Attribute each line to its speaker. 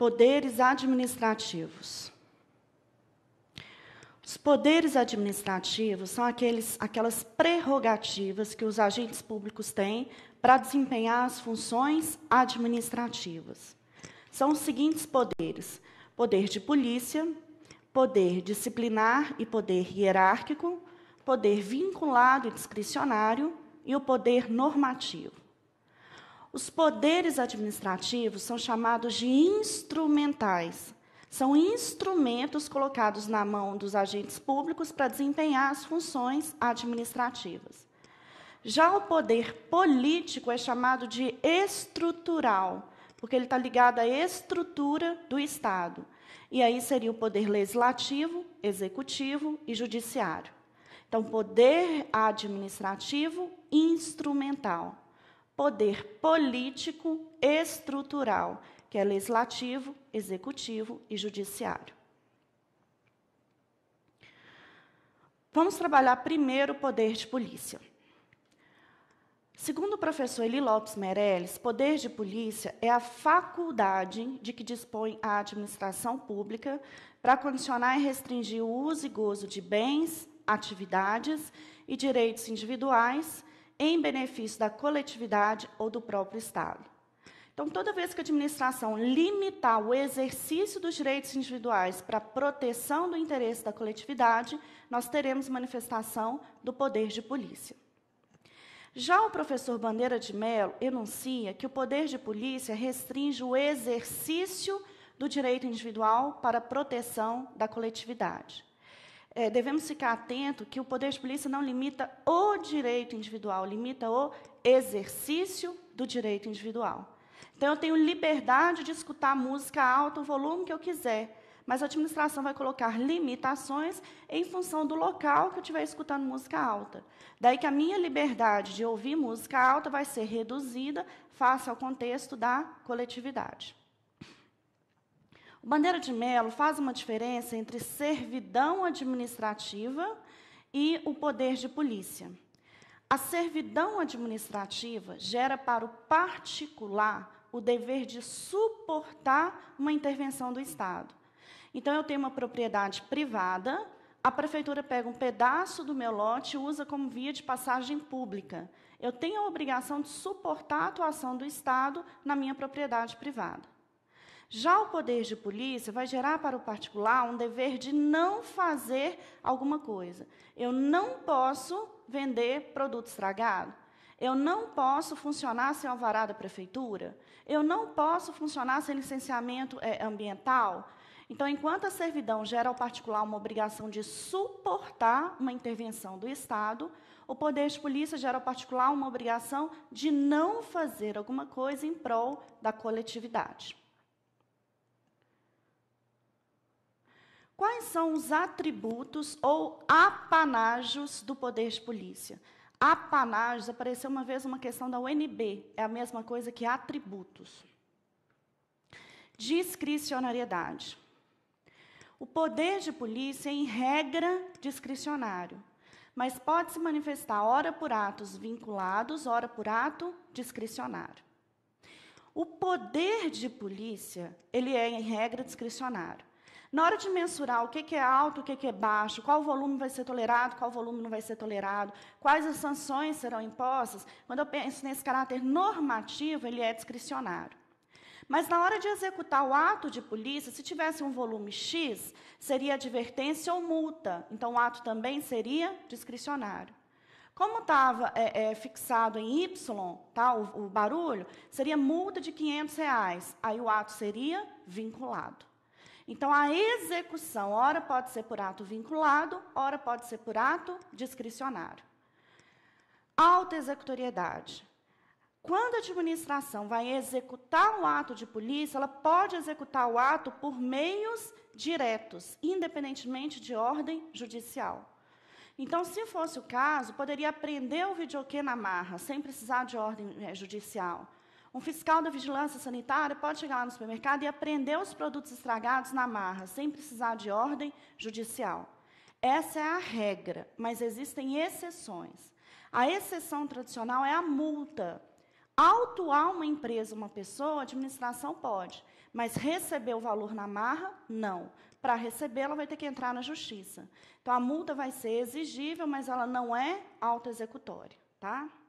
Speaker 1: poderes administrativos. Os poderes administrativos são aqueles, aquelas prerrogativas que os agentes públicos têm para desempenhar as funções administrativas. São os seguintes poderes: poder de polícia, poder disciplinar e poder hierárquico, poder vinculado e discricionário e o poder normativo. Os poderes administrativos são chamados de instrumentais. São instrumentos colocados na mão dos agentes públicos para desempenhar as funções administrativas. Já o poder político é chamado de estrutural, porque ele está ligado à estrutura do Estado. E aí seria o poder legislativo, executivo e judiciário. Então, poder administrativo instrumental poder político estrutural, que é legislativo, executivo e judiciário. Vamos trabalhar primeiro o poder de polícia. Segundo o professor Eli Lopes Meirelles, poder de polícia é a faculdade de que dispõe a administração pública para condicionar e restringir o uso e gozo de bens, atividades e direitos individuais em benefício da coletividade ou do próprio Estado. Então, toda vez que a administração limitar o exercício dos direitos individuais para a proteção do interesse da coletividade, nós teremos manifestação do poder de polícia. Já o professor Bandeira de Mello enuncia que o poder de polícia restringe o exercício do direito individual para a proteção da coletividade é, devemos ficar atentos que o poder de polícia não limita o direito individual, limita o exercício do direito individual. Então, eu tenho liberdade de escutar música alta o volume que eu quiser, mas a administração vai colocar limitações em função do local que eu estiver escutando música alta. Daí que a minha liberdade de ouvir música alta vai ser reduzida face ao contexto da coletividade. Bandeira de Melo faz uma diferença entre servidão administrativa e o poder de polícia. A servidão administrativa gera para o particular o dever de suportar uma intervenção do Estado. Então, eu tenho uma propriedade privada, a prefeitura pega um pedaço do meu lote e usa como via de passagem pública. Eu tenho a obrigação de suportar a atuação do Estado na minha propriedade privada. Já o poder de polícia vai gerar para o particular um dever de não fazer alguma coisa. Eu não posso vender produto estragado. Eu não posso funcionar sem alvará da prefeitura. Eu não posso funcionar sem licenciamento é, ambiental. Então, enquanto a servidão gera ao particular uma obrigação de suportar uma intervenção do Estado, o poder de polícia gera ao particular uma obrigação de não fazer alguma coisa em prol da coletividade. Quais são os atributos ou apanágios do poder de polícia? Apanágios, apareceu uma vez uma questão da UNB, é a mesma coisa que atributos. Discricionariedade. O poder de polícia é, em regra, discricionário, mas pode se manifestar ora por atos vinculados, ora por ato discricionário. O poder de polícia, ele é, em regra, discricionário. Na hora de mensurar o que é alto, o que é baixo, qual volume vai ser tolerado, qual volume não vai ser tolerado, quais as sanções serão impostas, quando eu penso nesse caráter normativo, ele é discricionário. Mas na hora de executar o ato de polícia, se tivesse um volume X, seria advertência ou multa. Então, o ato também seria discricionário. Como estava é, é, fixado em Y, tá, o, o barulho, seria multa de 500 reais. Aí o ato seria vinculado. Então, a execução, ora pode ser por ato vinculado, ora pode ser por ato discricionário. Alta executoriedade. Quando a administração vai executar o ato de polícia, ela pode executar o ato por meios diretos, independentemente de ordem judicial. Então, se fosse o caso, poderia prender o videokê na marra, sem precisar de ordem eh, judicial. Um fiscal da vigilância sanitária pode chegar lá no supermercado e apreender os produtos estragados na marra, sem precisar de ordem judicial. Essa é a regra, mas existem exceções. A exceção tradicional é a multa. Autuar uma empresa, uma pessoa, a administração pode, mas receber o valor na marra, não. Para receber, ela vai ter que entrar na justiça. Então, a multa vai ser exigível, mas ela não é autoexecutória. Tá?